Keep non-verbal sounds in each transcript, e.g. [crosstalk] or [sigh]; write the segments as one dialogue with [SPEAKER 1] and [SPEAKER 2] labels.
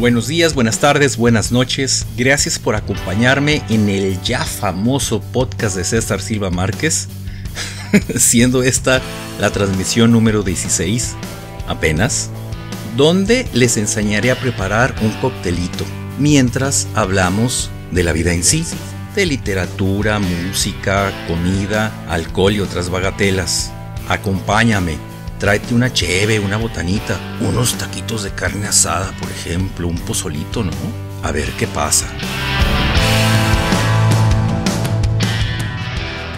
[SPEAKER 1] Buenos días, buenas tardes, buenas noches. Gracias por acompañarme en el ya famoso podcast de César Silva Márquez, [laughs] siendo esta la transmisión número 16, apenas, donde les enseñaré a preparar un coctelito mientras hablamos de la vida en sí, de literatura, música, comida, alcohol y otras bagatelas. Acompáñame tráete una cheve, una botanita, unos taquitos de carne asada, por ejemplo, un pozolito, ¿no? A ver qué pasa.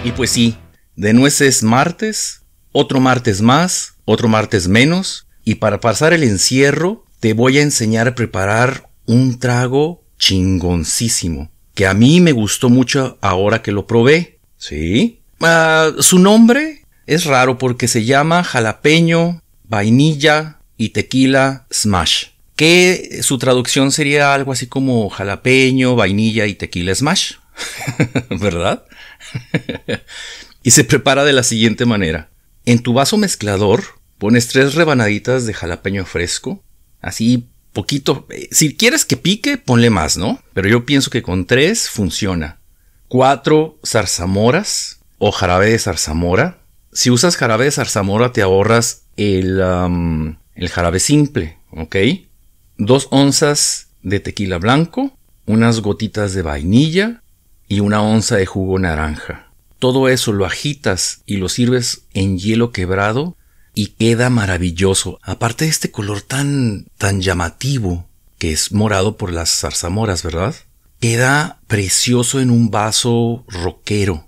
[SPEAKER 1] Y pues sí, de nueces martes, otro martes más, otro martes menos, y para pasar el encierro te voy a enseñar a preparar un trago chingoncísimo, que a mí me gustó mucho ahora que lo probé. ¿Sí? Ah, su nombre es raro porque se llama jalapeño, vainilla y tequila smash. Que su traducción sería algo así como jalapeño, vainilla y tequila smash. [laughs] ¿Verdad? [laughs] y se prepara de la siguiente manera. En tu vaso mezclador pones tres rebanaditas de jalapeño fresco, así poquito. Eh, si quieres que pique, ponle más, ¿no? Pero yo pienso que con tres funciona. Cuatro zarzamoras o jarabe de zarzamora, si usas jarabe de zarzamora te ahorras el, jarabe simple, ¿ok? Dos onzas de tequila blanco, unas gotitas de vainilla y una onza de jugo naranja. Todo eso lo agitas y lo sirves en hielo quebrado y queda maravilloso. Aparte de este color tan tan llamativo que es morado por las zarzamoras, ¿verdad? Queda precioso en un vaso roquero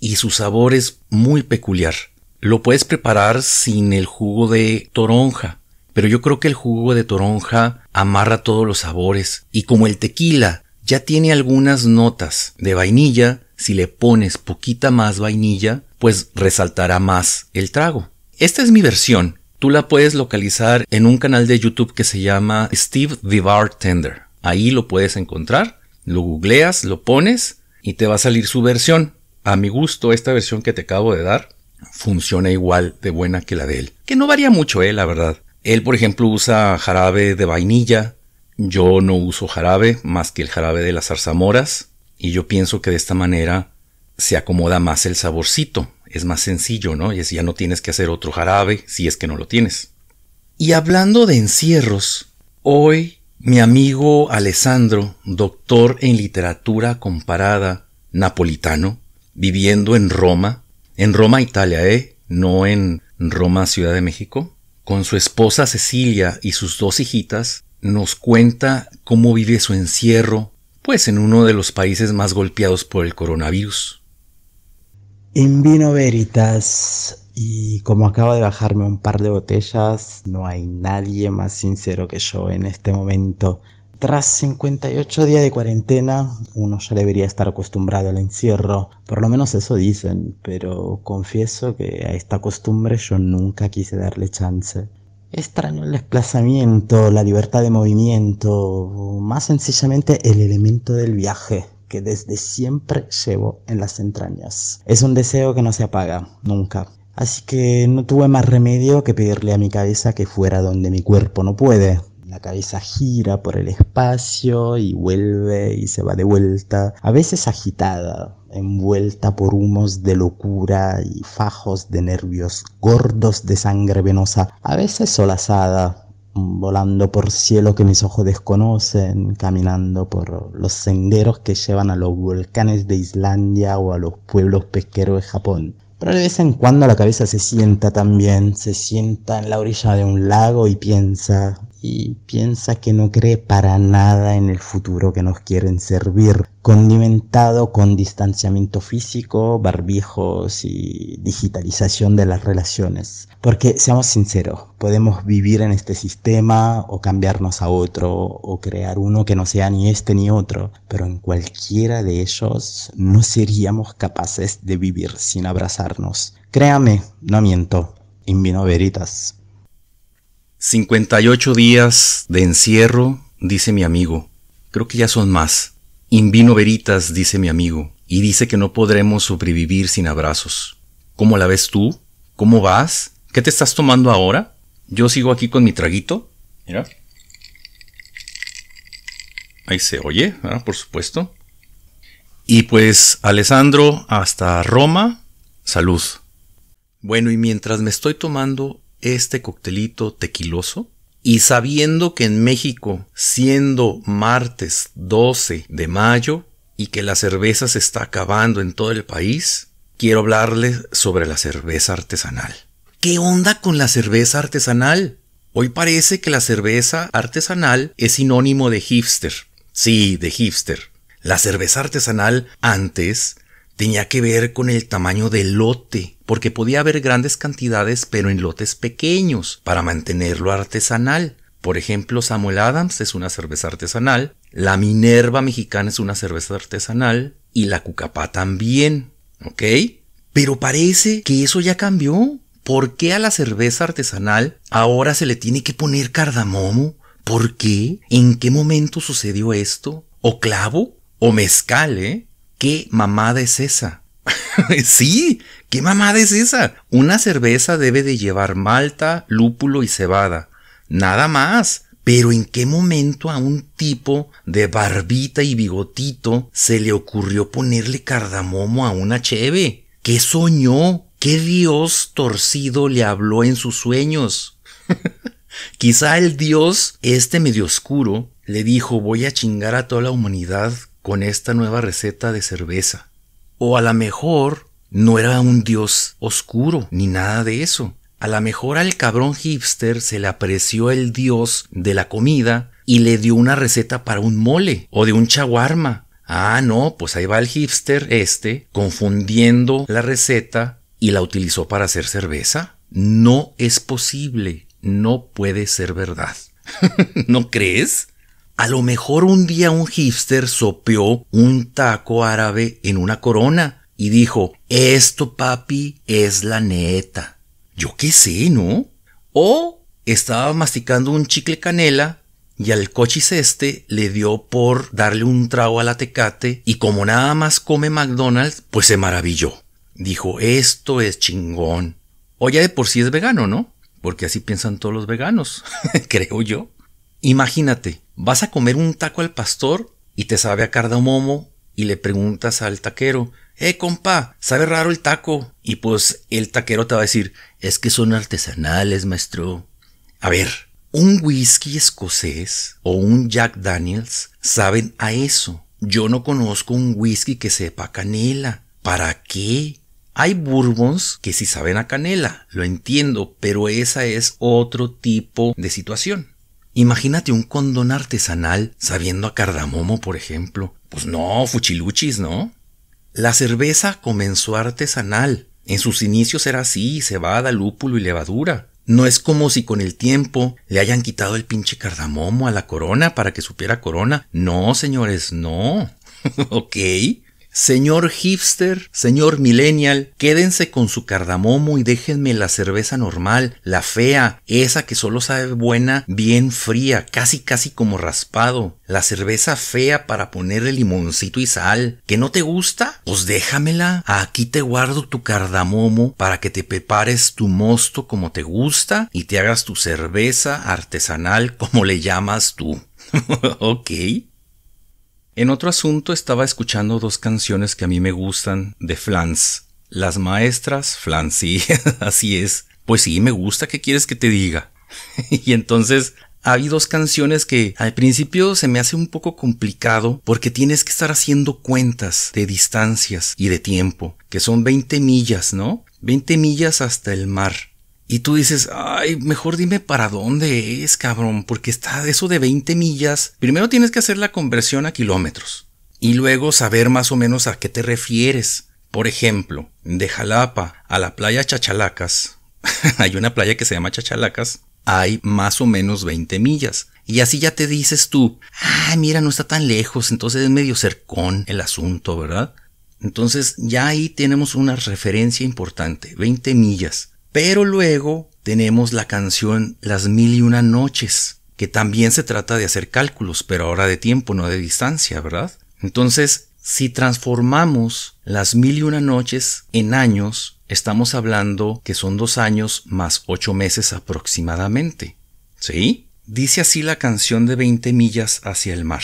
[SPEAKER 1] y su sabor es muy peculiar. Lo puedes preparar sin el jugo de toronja, pero yo creo que el jugo de toronja amarra todos los sabores y como el tequila ya tiene algunas notas de vainilla, si le pones poquita más vainilla, pues resaltará más el trago. Esta es mi versión. Tú la puedes localizar en un canal de YouTube que se llama Steve the Bartender. Ahí lo puedes encontrar, lo googleas, lo pones y te va a salir su versión. A mi gusto, esta versión que te acabo de dar funciona igual de buena que la de él. Que no varía mucho, eh, la verdad. Él, por ejemplo, usa jarabe de vainilla. Yo no uso jarabe más que el jarabe de las zarzamoras. Y yo pienso que de esta manera se acomoda más el saborcito. Es más sencillo, ¿no? Y ya no tienes que hacer otro jarabe si es que no lo tienes. Y hablando de encierros, hoy mi amigo Alessandro, doctor en literatura comparada, napolitano, viviendo en Roma, en Roma, Italia, ¿eh? No en Roma, Ciudad de México. Con su esposa Cecilia y sus dos hijitas, nos cuenta cómo vive su encierro, pues en uno de los países más golpeados por el coronavirus.
[SPEAKER 2] En vino veritas, y como acabo de bajarme un par de botellas, no hay nadie más sincero que yo en este momento tras 58 días de cuarentena, uno ya debería estar acostumbrado al encierro, por lo menos eso dicen, pero confieso que a esta costumbre yo nunca quise darle chance. Extraño el desplazamiento, la libertad de movimiento, más sencillamente el elemento del viaje que desde siempre llevo en las entrañas. Es un deseo que no se apaga, nunca. Así que no tuve más remedio que pedirle a mi cabeza que fuera donde mi cuerpo no puede, la cabeza gira por el espacio y vuelve y se va de vuelta, a veces agitada, envuelta por humos de locura y fajos de nervios gordos de sangre venosa, a veces solazada, volando por cielo que mis ojos desconocen, caminando por los senderos que llevan a los volcanes de Islandia o a los pueblos pesqueros de Japón. Pero de vez en cuando la cabeza se sienta también, se sienta en la orilla de un lago y piensa, y piensa que no cree para nada en el futuro que nos quieren servir, condimentado con distanciamiento físico, barbijos y digitalización de las relaciones. Porque seamos sinceros, podemos vivir en este sistema o cambiarnos a otro o crear uno que no sea ni este ni otro, pero en cualquiera de ellos no seríamos capaces de vivir sin abrazarnos. Créame, no miento.
[SPEAKER 1] In veritas. 58 días de encierro, dice mi amigo. Creo que ya son más. Invino veritas, dice mi amigo, y dice que no podremos sobrevivir sin abrazos. ¿Cómo la ves tú? ¿Cómo vas? ¿Qué te estás tomando ahora? Yo sigo aquí con mi traguito. Mira. Ahí se oye, ah, por supuesto. Y pues, Alessandro, hasta Roma, salud. Bueno, y mientras me estoy tomando este coctelito tequiloso? Y sabiendo que en México, siendo martes 12 de mayo y que la cerveza se está acabando en todo el país, quiero hablarles sobre la cerveza artesanal. ¿Qué onda con la cerveza artesanal? Hoy parece que la cerveza artesanal es sinónimo de hipster. Sí, de hipster. La cerveza artesanal antes tenía que ver con el tamaño del lote porque podía haber grandes cantidades pero en lotes pequeños, para mantenerlo artesanal. Por ejemplo, Samuel Adams es una cerveza artesanal, la Minerva mexicana es una cerveza artesanal y la Cucapá también, ¿ok? Pero parece que eso ya cambió. ¿Por qué a la cerveza artesanal ahora se le tiene que poner cardamomo? ¿Por qué? ¿En qué momento sucedió esto? ¿O clavo? ¿O mezcal, eh? ¿Qué mamada es esa? [laughs] sí, ¿qué mamada es esa? Una cerveza debe de llevar malta, lúpulo y cebada. Nada más. Pero ¿en qué momento a un tipo de barbita y bigotito se le ocurrió ponerle cardamomo a una cheve? ¿Qué soñó? ¿Qué dios torcido le habló en sus sueños? [laughs] Quizá el dios, este medio oscuro, le dijo voy a chingar a toda la humanidad con esta nueva receta de cerveza. O a lo mejor no era un dios oscuro, ni nada de eso. A lo mejor al cabrón hipster se le apreció el dios de la comida y le dio una receta para un mole o de un chaguarma. Ah, no, pues ahí va el hipster este confundiendo la receta y la utilizó para hacer cerveza. No es posible, no puede ser verdad. [laughs] ¿No crees? A lo mejor un día un hipster sopeó un taco árabe en una corona y dijo, esto papi es la neta. Yo qué sé, ¿no? O estaba masticando un chicle canela y al cochis este le dio por darle un trago al la tecate y como nada más come McDonald's, pues se maravilló. Dijo, esto es chingón. O ya de por sí es vegano, ¿no? Porque así piensan todos los veganos, [laughs] creo yo. Imagínate, vas a comer un taco al pastor y te sabe a cardamomo y le preguntas al taquero, eh compa, sabe raro el taco. Y pues el taquero te va a decir, es que son artesanales, maestro. A ver, un whisky escocés o un Jack Daniels saben a eso. Yo no conozco un whisky que sepa canela. ¿Para qué? Hay bourbons que sí saben a canela, lo entiendo, pero esa es otro tipo de situación. Imagínate un condón artesanal sabiendo a cardamomo, por ejemplo. Pues no, fuchiluchis, ¿no? La cerveza comenzó artesanal. En sus inicios era así, cebada, lúpulo y levadura. No es como si con el tiempo le hayan quitado el pinche cardamomo a la corona para que supiera corona. No, señores, no. [laughs] ok. Señor hipster, señor millennial, quédense con su cardamomo y déjenme la cerveza normal, la fea, esa que solo sabe buena, bien fría, casi casi como raspado, la cerveza fea para ponerle limoncito y sal. ¿Que no te gusta? Pues déjamela, aquí te guardo tu cardamomo para que te prepares tu mosto como te gusta y te hagas tu cerveza artesanal como le llamas tú. [laughs] ok. En otro asunto estaba escuchando dos canciones que a mí me gustan de Flans. Las maestras, Flans, sí, [laughs] así es. Pues sí, me gusta, ¿qué quieres que te diga? [laughs] y entonces hay dos canciones que al principio se me hace un poco complicado porque tienes que estar haciendo cuentas de distancias y de tiempo, que son 20 millas, ¿no? 20 millas hasta el mar. Y tú dices, ay, mejor dime para dónde es, cabrón, porque está eso de 20 millas. Primero tienes que hacer la conversión a kilómetros y luego saber más o menos a qué te refieres. Por ejemplo, de Jalapa a la playa Chachalacas, [laughs] hay una playa que se llama Chachalacas, hay más o menos 20 millas. Y así ya te dices tú, ah, mira, no está tan lejos, entonces es medio cercón el asunto, ¿verdad? Entonces ya ahí tenemos una referencia importante, 20 millas. Pero luego tenemos la canción Las Mil y Una Noches, que también se trata de hacer cálculos, pero ahora de tiempo, no de distancia, ¿verdad? Entonces, si transformamos las Mil y Una Noches en años, estamos hablando que son dos años más ocho meses aproximadamente. ¿Sí? Dice así la canción de 20 millas hacia el mar.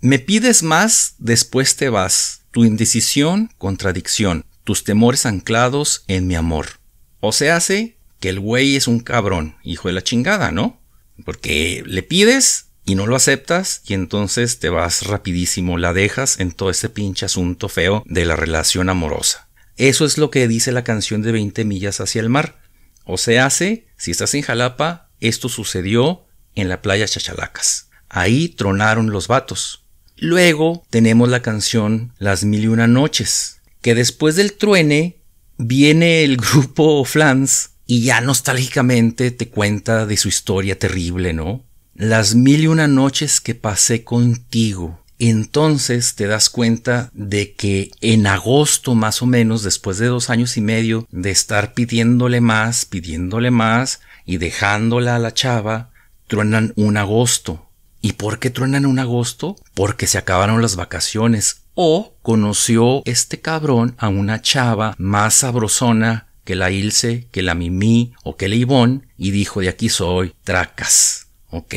[SPEAKER 1] Me pides más, después te vas. Tu indecisión, contradicción. Tus temores anclados en mi amor. O se hace que el güey es un cabrón, hijo de la chingada, ¿no? Porque le pides y no lo aceptas y entonces te vas rapidísimo, la dejas en todo ese pinche asunto feo de la relación amorosa. Eso es lo que dice la canción de 20 millas hacia el mar. O se hace, si estás en Jalapa, esto sucedió en la playa Chachalacas. Ahí tronaron los vatos. Luego tenemos la canción Las Mil y Una Noches, que después del truene viene el grupo [laughs] Flans y ya nostálgicamente te cuenta de su historia terrible, ¿no? Las mil y una noches que pasé contigo. Entonces te das cuenta de que en agosto más o menos, después de dos años y medio de estar pidiéndole más, pidiéndole más y dejándola a la chava, truenan un agosto. ¿Y por qué truenan un agosto? Porque se acabaron las vacaciones o conoció este cabrón a una chava más sabrosona que la Ilse, que la Mimi o que la Ivonne y dijo de aquí soy, tracas. ¿Ok?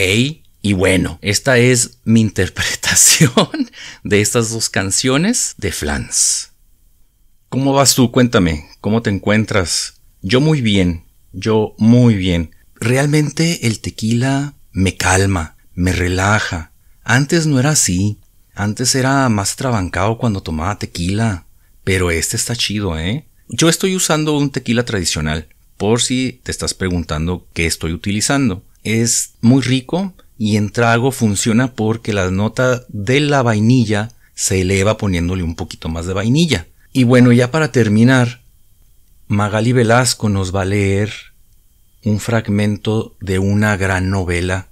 [SPEAKER 1] Y bueno, esta es mi interpretación de estas dos canciones de Flans. ¿Cómo vas tú? Cuéntame, ¿cómo te encuentras? Yo muy bien, yo muy bien. Realmente el tequila me calma, me relaja. Antes no era así. Antes era más trabancado cuando tomaba tequila, pero este está chido, ¿eh? Yo estoy usando un tequila tradicional, por si te estás preguntando qué estoy utilizando. Es muy rico y en trago funciona porque la nota de la vainilla se eleva poniéndole un poquito más de vainilla. Y bueno, ya para terminar, Magali Velasco nos va a leer un fragmento de una gran novela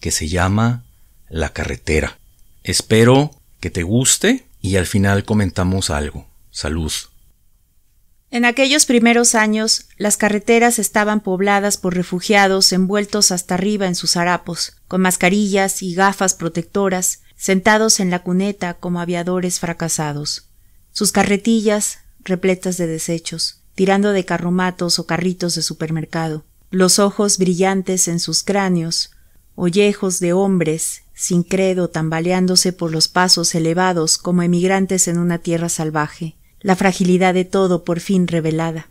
[SPEAKER 1] que se llama La carretera. Espero que te guste y al final comentamos algo. Salud.
[SPEAKER 3] En aquellos primeros años, las carreteras estaban pobladas por refugiados envueltos hasta arriba en sus harapos, con mascarillas y gafas protectoras, sentados en la cuneta como aviadores fracasados. Sus carretillas repletas de desechos, tirando de carromatos o carritos de supermercado, los ojos brillantes en sus cráneos, ollejos de hombres sin credo, tambaleándose por los pasos elevados como emigrantes en una tierra salvaje, la fragilidad de todo por fin revelada.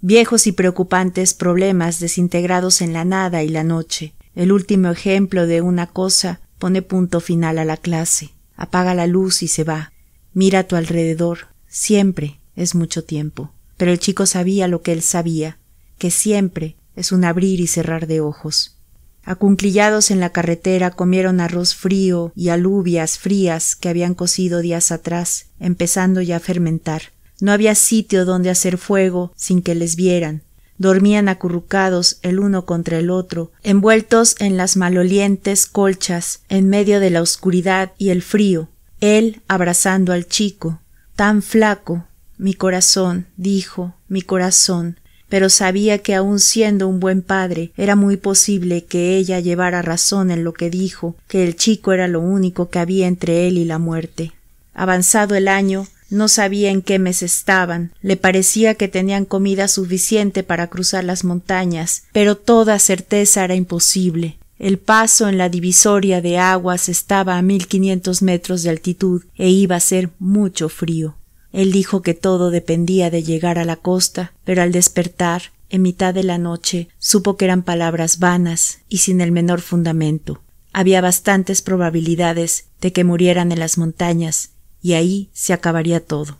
[SPEAKER 3] Viejos y preocupantes problemas desintegrados en la nada y la noche. El último ejemplo de una cosa pone punto final a la clase. Apaga la luz y se va. Mira a tu alrededor. Siempre es mucho tiempo. Pero el chico sabía lo que él sabía, que siempre es un abrir y cerrar de ojos. Acunclillados en la carretera comieron arroz frío y alubias frías que habían cocido días atrás, empezando ya a fermentar. No había sitio donde hacer fuego sin que les vieran. Dormían acurrucados el uno contra el otro, envueltos en las malolientes colchas, en medio de la oscuridad y el frío, él abrazando al chico, tan flaco, mi corazón, dijo, mi corazón, pero sabía que aun siendo un buen padre era muy posible que ella llevara razón en lo que dijo que el chico era lo único que había entre él y la muerte. Avanzado el año, no sabía en qué mes estaban, le parecía que tenían comida suficiente para cruzar las montañas, pero toda certeza era imposible. El paso en la divisoria de aguas estaba a mil quinientos metros de altitud e iba a ser mucho frío. Él dijo que todo dependía de llegar a la costa, pero al despertar, en mitad de la noche, supo que eran palabras vanas y sin el menor fundamento. Había bastantes probabilidades de que murieran en las montañas, y ahí se acabaría todo.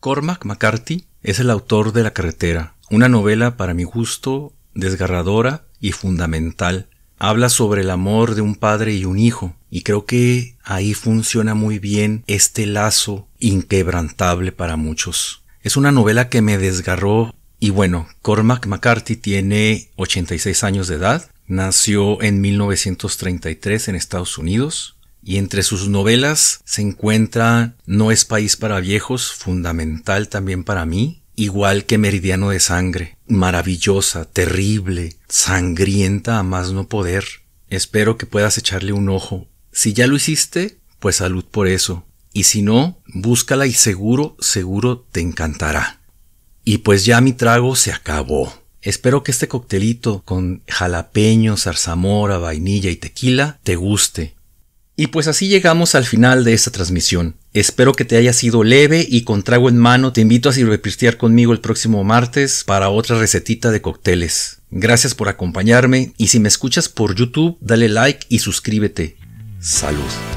[SPEAKER 1] Cormac McCarthy es el autor de La carretera, una novela para mi gusto desgarradora y fundamental. Habla sobre el amor de un padre y un hijo, y creo que ahí funciona muy bien este lazo inquebrantable para muchos. Es una novela que me desgarró y bueno, Cormac McCarthy tiene 86 años de edad, nació en 1933 en Estados Unidos y entre sus novelas se encuentra No es país para viejos, fundamental también para mí, igual que Meridiano de Sangre, maravillosa, terrible, sangrienta a más no poder. Espero que puedas echarle un ojo si ya lo hiciste, pues salud por eso. Y si no, búscala y seguro, seguro te encantará. Y pues ya mi trago se acabó. Espero que este coctelito con jalapeño, zarzamora, vainilla y tequila te guste. Y pues así llegamos al final de esta transmisión. Espero que te haya sido leve y con trago en mano te invito a sirvepistear conmigo el próximo martes para otra recetita de cócteles. Gracias por acompañarme y si me escuchas por YouTube dale like y suscríbete. Saludos.